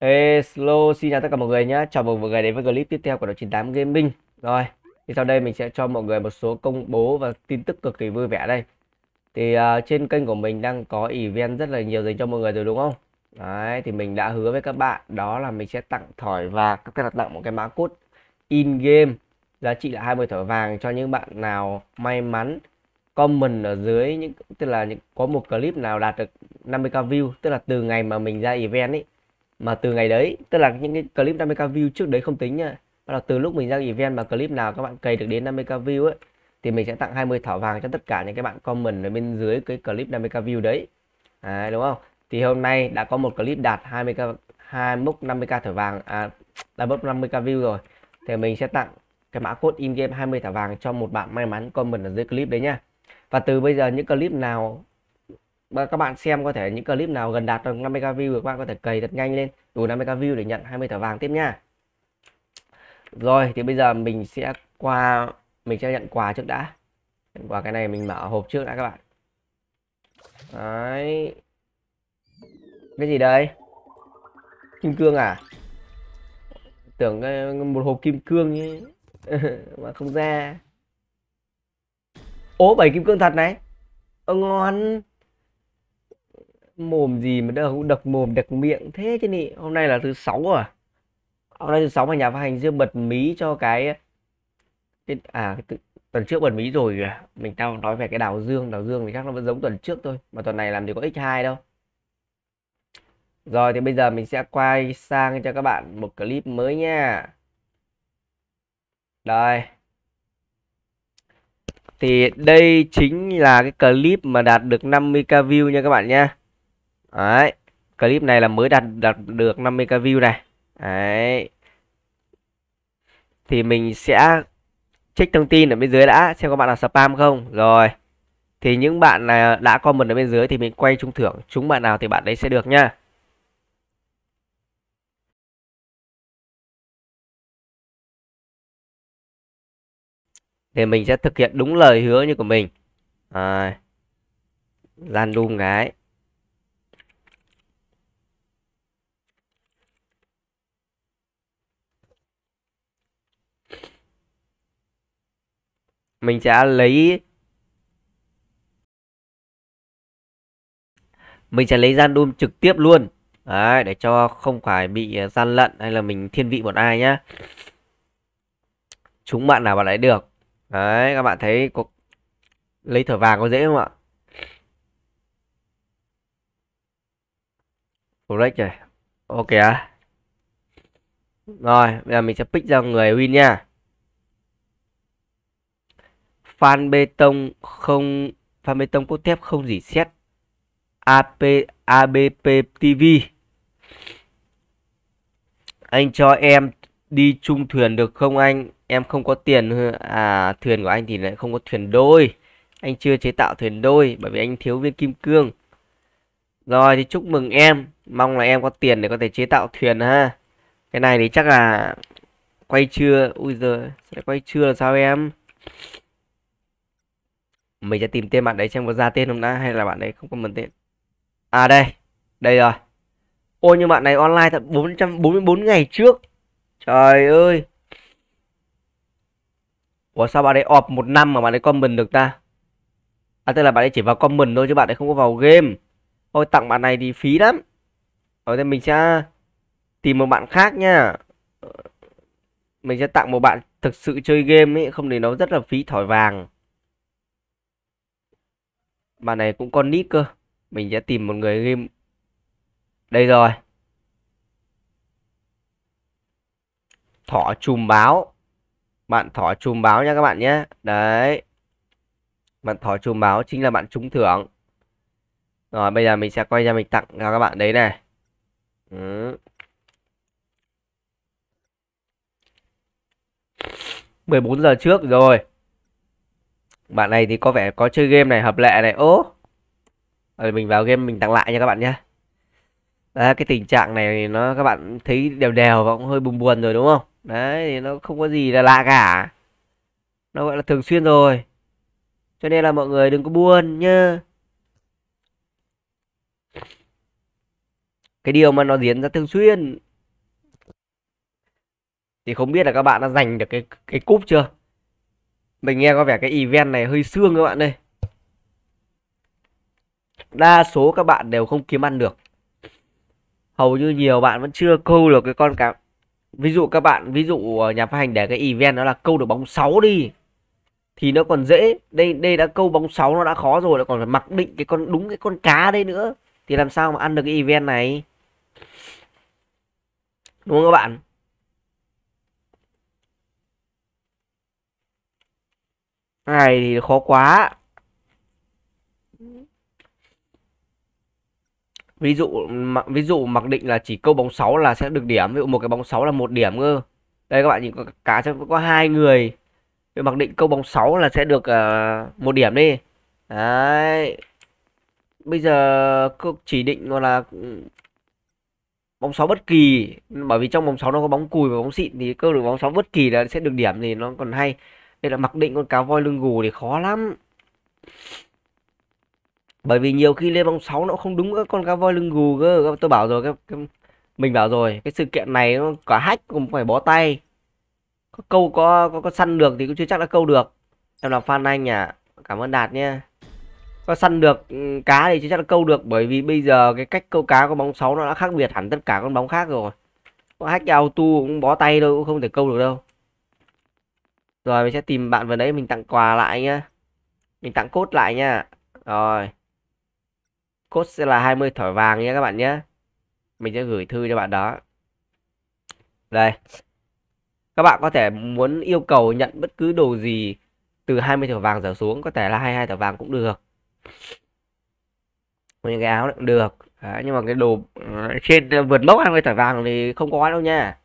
Hello xin chào tất cả mọi người nhé Chào mừng mọi người đến với clip tiếp theo của đội 98 Gaming Rồi, thì sau đây mình sẽ cho mọi người một số công bố và tin tức cực kỳ vui vẻ đây Thì uh, trên kênh của mình đang có event rất là nhiều dành cho mọi người rồi đúng không? Đấy, thì mình đã hứa với các bạn Đó là mình sẽ tặng thỏi và các cái đặt tặng một cái mã cốt in-game Giá trị là 20 thỏi vàng cho những bạn nào may mắn comment ở dưới những tức là những, có một clip nào đạt được 50k view tức là từ ngày mà mình ra event ấy mà từ ngày đấy tức là những cái clip 50k view trước đấy không tính nha bắt đầu từ lúc mình ra event mà clip nào các bạn cày được đến 50k view ấy thì mình sẽ tặng 20 thỏi vàng cho tất cả những cái bạn comment ở bên dưới cái clip 50k view đấy à, đúng không thì hôm nay đã có một clip đạt 20k 2 mốc 50k thỏi vàng à, đã mốc 50k view rồi thì mình sẽ tặng cái mã code in game 20 thỏi vàng cho một bạn may mắn comment ở dưới clip đấy nhá và từ bây giờ những clip nào Vâng, các bạn xem có thể những clip nào gần đạt được 50k view các bạn có thể cày thật nhanh lên đủ 50k view để nhận 20 thẻ vàng tiếp nha rồi thì bây giờ mình sẽ qua mình sẽ nhận quà trước đã nhận quà cái này mình mở hộp trước đã các bạn đấy cái gì đây kim cương à tưởng ờ, một hộp kim cương ấy. mà không ra ố bảy kim cương thật này Ơ ngon mồm gì mà đâu cũng đập mồm đập miệng thế chứ nị hôm nay là thứ sáu à hôm nay thứ sáu mà nhà phát hành dương bật mí cho cái à cái tuần trước bật mí rồi à. mình tao nói về cái đào dương đào dương thì chắc nó vẫn giống tuần trước thôi mà tuần này làm gì có x2 đâu rồi thì bây giờ mình sẽ quay sang cho các bạn một clip mới nha đây thì đây chính là cái clip mà đạt được 50k view nha các bạn nha Đấy, clip này là mới đạt đạt được 50k view này. Đấy. Thì mình sẽ check thông tin ở bên dưới đã xem các bạn là spam không. Rồi. Thì những bạn nào đã comment ở bên dưới thì mình quay trúng thưởng, trúng bạn nào thì bạn đấy sẽ được nha. Thì mình sẽ thực hiện đúng lời hứa như của mình. À, gian đùm cái. mình sẽ lấy mình sẽ lấy gian đun trực tiếp luôn Đấy, để cho không phải bị à, gian lận hay là mình thiên vị một ai nhá chúng bạn nào bạn ấy được đấy các bạn thấy có lấy thở vàng có dễ không ạ correct rồi ok à rồi bây giờ mình sẽ pick ra người win nha phan bê tông không phan bê tông cốt thép không dỉ xét AP ABP TV anh cho em đi chung thuyền được không anh em không có tiền à thuyền của anh thì lại không có thuyền đôi anh chưa chế tạo thuyền đôi bởi vì anh thiếu viên kim cương rồi thì chúc mừng em mong là em có tiền để có thể chế tạo thuyền ha cái này thì chắc là quay trưa ui giời sẽ quay trưa là sao em mình sẽ tìm tên bạn đấy xem có ra tên không đã hay là bạn đấy không có comment tên à đây đây rồi ôi nhưng bạn này online tận 444 ngày trước trời ơi ủa sao bạn ấy ọp một năm mà bạn ấy comment được ta à tức là bạn ấy chỉ vào comment thôi chứ bạn ấy không có vào game thôi tặng bạn này thì phí lắm ở ờ, đây mình sẽ tìm một bạn khác nha mình sẽ tặng một bạn thực sự chơi game ấy không để nó rất là phí thỏi vàng bạn này cũng con nít cơ. Mình sẽ tìm một người game. Đây rồi. Thỏ chùm báo. Bạn thỏ chùm báo nha các bạn nhé. Đấy. Bạn thỏ chùm báo chính là bạn trúng thưởng. Rồi bây giờ mình sẽ quay ra mình tặng cho các bạn đấy này. Ừ. 14 giờ trước rồi bạn này thì có vẻ có chơi game này hợp lệ này ố rồi ờ, mình vào game mình tặng lại nha các bạn nhé Đấy, cái tình trạng này nó các bạn thấy đều đều và cũng hơi buồn buồn rồi đúng không đấy thì nó không có gì là lạ cả nó gọi là thường xuyên rồi cho nên là mọi người đừng có buồn nhá cái điều mà nó diễn ra thường xuyên thì không biết là các bạn đã giành được cái cái cúp chưa mình nghe có vẻ cái event này hơi xương các bạn ơi. Đa số các bạn đều không kiếm ăn được. Hầu như nhiều bạn vẫn chưa câu được cái con cá. Ví dụ các bạn, ví dụ ờ, nhà phát hành để cái event đó là câu được bóng 6 đi. Thì nó còn dễ. Đây đây đã câu bóng 6 nó đã khó rồi. lại còn phải mặc định cái con đúng cái con cá đây nữa. Thì làm sao mà ăn được cái event này. Đúng không các bạn? này thì khó quá ví dụ ví dụ mặc định là chỉ câu bóng 6 là sẽ được điểm ví dụ một cái bóng 6 là một điểm cơ đây các bạn nhìn có cá sẽ có hai người ví mặc định câu bóng 6 là sẽ được uh, một điểm đi đấy bây giờ chỉ định gọi là ừ, bóng 6 bất kỳ bởi vì trong bóng 6 nó có bóng cùi và bóng xịn thì cơ được bóng 6 bất kỳ là sẽ được điểm thì nó còn hay đây là mặc định con cá voi lưng gù thì khó lắm. Bởi vì nhiều khi lên bóng 6 nó không đúng với con cá voi lưng gù cơ. Tôi bảo rồi, cái, cái, mình bảo rồi, cái sự kiện này nó cả hack cũng phải bó tay. Có câu có, có có săn được thì cũng chưa chắc đã câu được. Em là fan anh à. Cảm ơn Đạt nhé Có săn được ừ, cá thì chưa chắc đã câu được bởi vì bây giờ cái cách câu cá của bóng 6 nó đã khác biệt hẳn tất cả con bóng khác rồi. Có hack auto cũng bó tay đâu cũng không thể câu được đâu rồi mình sẽ tìm bạn vừa đấy mình tặng quà lại nhá mình tặng cốt lại nhá rồi cốt sẽ là 20 thỏi vàng nhé các bạn nhé mình sẽ gửi thư cho bạn đó đây các bạn có thể muốn yêu cầu nhận bất cứ đồ gì từ 20 thỏi vàng trở xuống có thể là 22 thỏi vàng cũng được Còn những cái áo cũng được Đấy, nhưng mà cái đồ ờ, trên vượt mốc 20 thỏi vàng thì không có đâu nha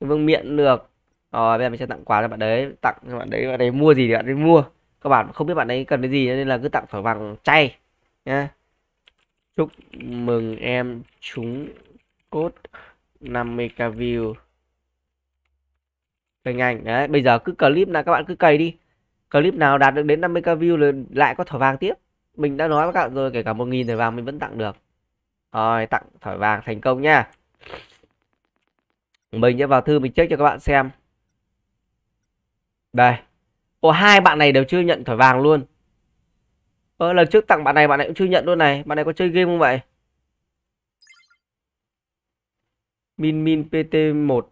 vương miện được rồi ờ, bây giờ mình sẽ tặng quà cho bạn đấy tặng cho bạn đấy bạn đấy mua gì thì bạn ấy mua các bạn không biết bạn ấy cần cái gì nên là cứ tặng thỏi vàng chay nhá chúc mừng em trúng cốt 50k view hình ảnh đấy bây giờ cứ clip là các bạn cứ cày đi clip nào đạt được đến 50k view là lại có thỏi vàng tiếp mình đã nói với các bạn rồi kể cả một nghìn thỏi vàng mình vẫn tặng được rồi tặng thỏi vàng thành công nha mình sẽ vào thư mình check cho các bạn xem đây. Ồ, hai bạn này đều chưa nhận thỏi vàng luôn. Ờ, lần trước tặng bạn này, bạn này cũng chưa nhận luôn này. Bạn này có chơi game không vậy? Min Min PT1.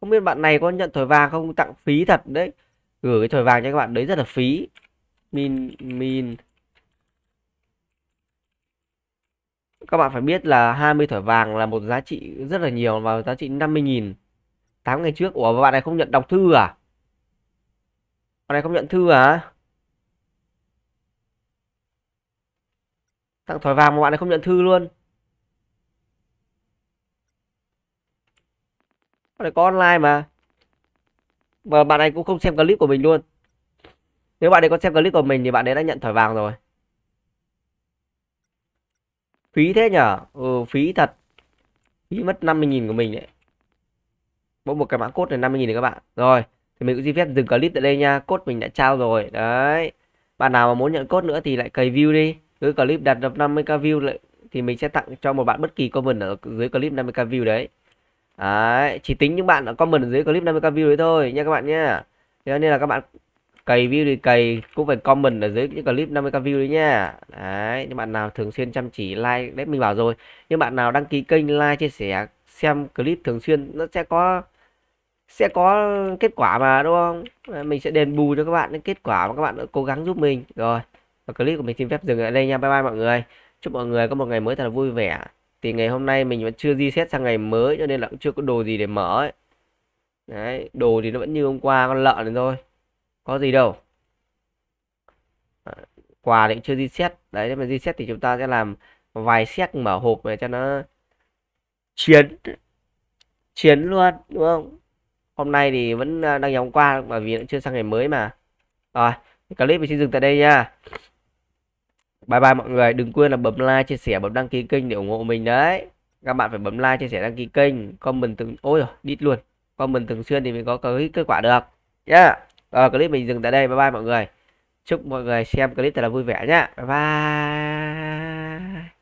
Không biết bạn này có nhận thỏi vàng không? Tặng phí thật đấy. Gửi cái thỏi vàng cho các bạn đấy rất là phí. Min Min các bạn phải biết là 20 thỏi vàng là một giá trị rất là nhiều vào giá trị 50.000 8 ngày trước ủa bạn này không nhận đọc thư à bạn này không nhận thư à tặng thỏi vàng mà bạn này không nhận thư luôn bạn này có online mà và bạn này cũng không xem clip của mình luôn nếu bạn này có xem clip của mình thì bạn ấy đã nhận thỏi vàng rồi phí thế nhở ừ, phí thật phí mất 50.000 của mình đấy mỗi một cái mã code là 50.000 các bạn rồi thì mình cũng xin phép dừng clip tại đây nha code mình đã trao rồi đấy bạn nào mà muốn nhận code nữa thì lại cày view đi cứ clip đạt được 50k view lại thì mình sẽ tặng cho một bạn bất kỳ comment ở dưới clip 50k view đấy đấy chỉ tính những bạn ở comment ở dưới clip 50k view đấy thôi nha các bạn nhé thế nên là các bạn cày view thì cày cũng phải comment ở dưới những clip 50k view đấy nha đấy những bạn nào thường xuyên chăm chỉ like đấy mình bảo rồi những bạn nào đăng ký kênh like chia sẻ xem clip thường xuyên nó sẽ có sẽ có kết quả mà đúng không ờ, mình sẽ đền bù cho các bạn những kết quả mà các bạn đã cố gắng giúp mình rồi và clip của mình xin phép dừng ở đây nha bye bye mọi người chúc mọi người có một ngày mới thật là vui vẻ thì ngày hôm nay mình vẫn chưa di xét sang ngày mới cho nên là cũng chưa có đồ gì để mở ấy. đấy đồ thì nó vẫn như hôm qua con lợn này thôi có gì đâu ờ, quà thì chưa di xét đấy mà di xét thì chúng ta sẽ làm vài xét mở hộp này cho nó chiến chiến luôn đúng không hôm nay thì vẫn ờ, đang nhóm qua bởi vì chưa sang ngày mới mà rồi clip mình xin dừng tại đây nha bye bye mọi người đừng quên là bấm like chia sẻ bấm đăng ký kênh để ủng hộ mình đấy các bạn phải bấm like chia sẻ đăng ký kênh comment thường ôi rồi đít luôn comment thường xuyên thì mình có cái kết quả được nhá yeah. rồi clip mình dừng tại đây bye bye mọi người chúc mọi người xem clip thật là vui vẻ nhá bye bye